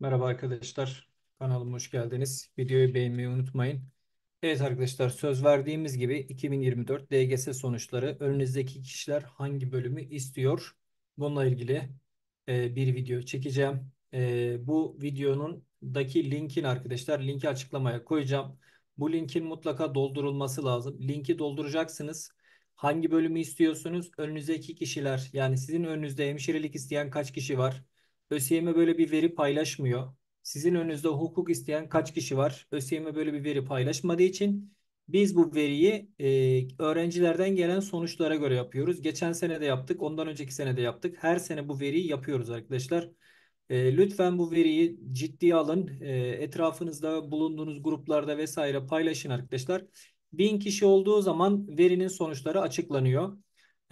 Merhaba arkadaşlar. Kanalıma hoş geldiniz. Videoyu beğenmeyi unutmayın. Evet arkadaşlar söz verdiğimiz gibi 2024 DGS sonuçları önünüzdeki kişiler hangi bölümü istiyor? Bununla ilgili e, bir video çekeceğim. E, bu videonun daki linkin arkadaşlar linki açıklamaya koyacağım. Bu linkin mutlaka doldurulması lazım. Linki dolduracaksınız. Hangi bölümü istiyorsunuz? Önünüzdeki kişiler yani sizin önünüzde hemşirelik isteyen kaç kişi var? ÖSYM e böyle bir veri paylaşmıyor. Sizin önünüzde hukuk isteyen kaç kişi var? ÖSYM e böyle bir veri paylaşmadığı için biz bu veriyi e, öğrencilerden gelen sonuçlara göre yapıyoruz. Geçen sene de yaptık, ondan önceki sene de yaptık. Her sene bu veriyi yapıyoruz arkadaşlar. E, lütfen bu veriyi ciddiye alın. E, etrafınızda bulunduğunuz gruplarda vesaire paylaşın arkadaşlar. Bin kişi olduğu zaman verinin sonuçları açıklanıyor.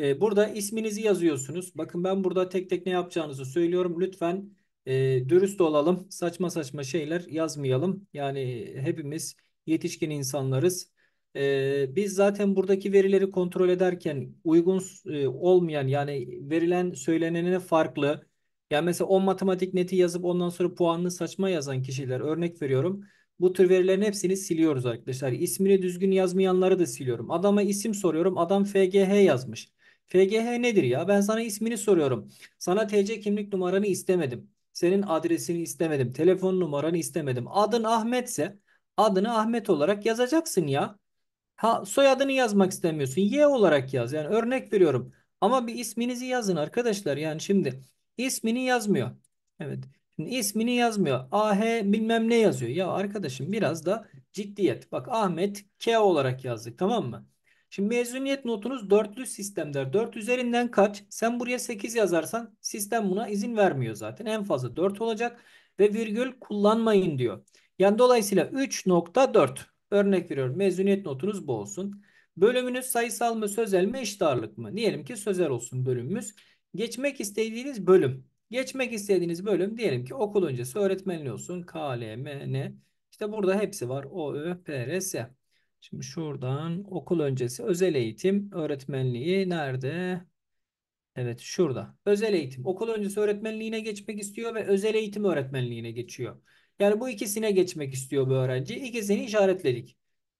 E, burada isminizi yazıyorsunuz. Bakın ben burada tek tek ne yapacağınızı söylüyorum. Lütfen e, dürüst olalım. Saçma saçma şeyler yazmayalım. Yani hepimiz yetişkin insanlarız. E, biz zaten buradaki verileri kontrol ederken uygun e, olmayan yani verilen söylenene farklı. Yani mesela 10 matematik neti yazıp ondan sonra puanını saçma yazan kişiler örnek veriyorum. Bu tür verilerin hepsini siliyoruz arkadaşlar. İsmini düzgün yazmayanları da siliyorum. Adama isim soruyorum. Adam FGH yazmış. FGH nedir ya? Ben sana ismini soruyorum. Sana TC kimlik numaranı istemedim. Senin adresini istemedim. Telefon numaranı istemedim. Adın Ahmetse adını Ahmet olarak yazacaksın ya. Ha soyadını yazmak istemiyorsun. Y olarak yaz. Yani örnek veriyorum. Ama bir isminizi yazın arkadaşlar. Yani şimdi ismini yazmıyor. Evet. Şimdi ismini yazmıyor. AH bilmem ne yazıyor. Ya arkadaşım biraz da ciddiyet. Bak Ahmet K olarak yazdık tamam mı? Şimdi mezuniyet notunuz dörtlü sistemler. 4 üzerinden kaç? Sen buraya 8 yazarsan sistem buna izin vermiyor zaten. En fazla 4 olacak ve virgül kullanmayın diyor. Yani dolayısıyla 3.4 örnek veriyorum. Mezuniyet notunuz bu olsun. Bölümünüz sayısal mı, sözel mi, eşit ağırlık mı? Diyelim ki sözel olsun bölümümüz. Geçmek istediğiniz bölüm. Geçmek istediğiniz bölüm diyelim ki okul öncesi öğretmenli olsun. KLMN. İşte burada hepsi var. OÖ, PRS. Şimdi şuradan okul öncesi özel eğitim öğretmenliği nerede? Evet şurada. Özel eğitim. Okul öncesi öğretmenliğine geçmek istiyor ve özel eğitim öğretmenliğine geçiyor. Yani bu ikisine geçmek istiyor bu öğrenci. İkisini işaretledik.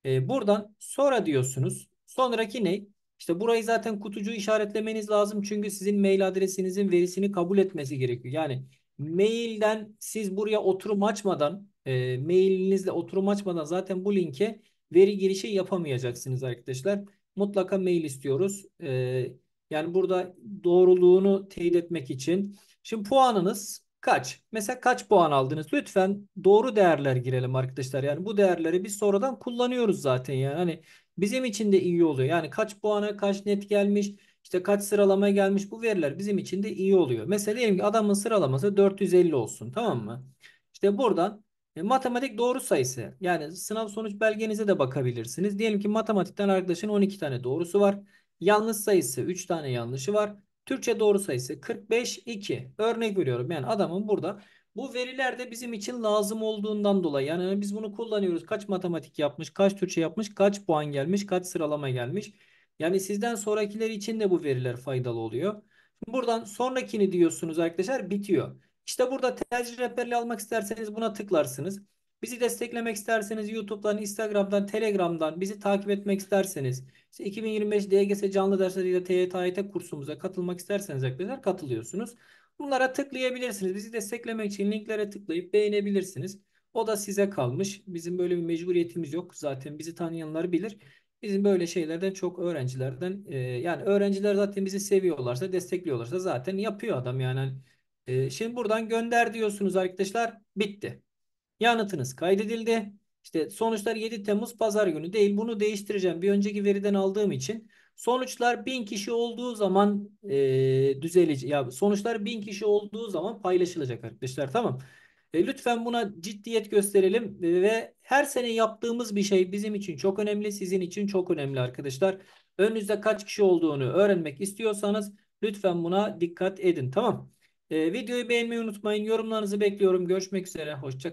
Ee, buradan sonra diyorsunuz. Sonraki ne? İşte burayı zaten kutucu işaretlemeniz lazım. Çünkü sizin mail adresinizin verisini kabul etmesi gerekiyor. Yani mailden siz buraya oturum açmadan e, mailinizle oturum açmadan zaten bu linke veri girişi yapamayacaksınız arkadaşlar. Mutlaka mail istiyoruz. Ee, yani burada doğruluğunu teyit etmek için. Şimdi puanınız kaç? Mesela kaç puan aldınız? Lütfen doğru değerler girelim arkadaşlar. Yani bu değerleri biz sonradan kullanıyoruz zaten yani. Hani bizim için de iyi oluyor. Yani kaç puana kaç net gelmiş, İşte kaç sıralamaya gelmiş bu veriler bizim için de iyi oluyor. Mesela diyelim ki adamın sıralaması 450 olsun tamam mı? İşte buradan e, matematik doğru sayısı. Yani sınav sonuç belgenize de bakabilirsiniz. Diyelim ki matematikten arkadaşın 12 tane doğrusu var. Yanlış sayısı 3 tane yanlışı var. Türkçe doğru sayısı 45 2. Örnek veriyorum. Yani adamın burada bu veriler de bizim için lazım olduğundan dolayı yani biz bunu kullanıyoruz. Kaç matematik yapmış, kaç Türkçe yapmış, kaç puan gelmiş, kaç sıralama gelmiş. Yani sizden sonrakiler için de bu veriler faydalı oluyor. Buradan sonrakini diyorsunuz arkadaşlar bitiyor. İşte burada tercih rehberliği almak isterseniz buna tıklarsınız. Bizi desteklemek isterseniz YouTube'dan, Instagram'dan, Telegram'dan bizi takip etmek isterseniz işte 2025 DGS canlı dersleriyle TYT kursumuza katılmak isterseniz arkadaşlar katılıyorsunuz. Bunlara tıklayabilirsiniz. Bizi desteklemek için linklere tıklayıp beğenebilirsiniz. O da size kalmış. Bizim böyle bir mecburiyetimiz yok. Zaten bizi tanıyanlar bilir. Bizim böyle şeylerden çok öğrencilerden e, yani öğrenciler zaten bizi seviyorlarsa, destekliyorlarsa zaten yapıyor adam yani ee, şimdi buradan gönder diyorsunuz arkadaşlar. Bitti. Yanıtınız kaydedildi. İşte sonuçlar 7 Temmuz pazar günü değil. Bunu değiştireceğim. Bir önceki veriden aldığım için sonuçlar 1000 kişi olduğu zaman e, düzelecek. Ya sonuçlar 1000 kişi olduğu zaman paylaşılacak arkadaşlar. Tamam. E, lütfen buna ciddiyet gösterelim ve her sene yaptığımız bir şey bizim için çok önemli, sizin için çok önemli arkadaşlar. Önünüzde kaç kişi olduğunu öğrenmek istiyorsanız lütfen buna dikkat edin. Tamam. Ee, videoyu beğenmeyi unutmayın. Yorumlarınızı bekliyorum. Görüşmek üzere. Hoşçakalın.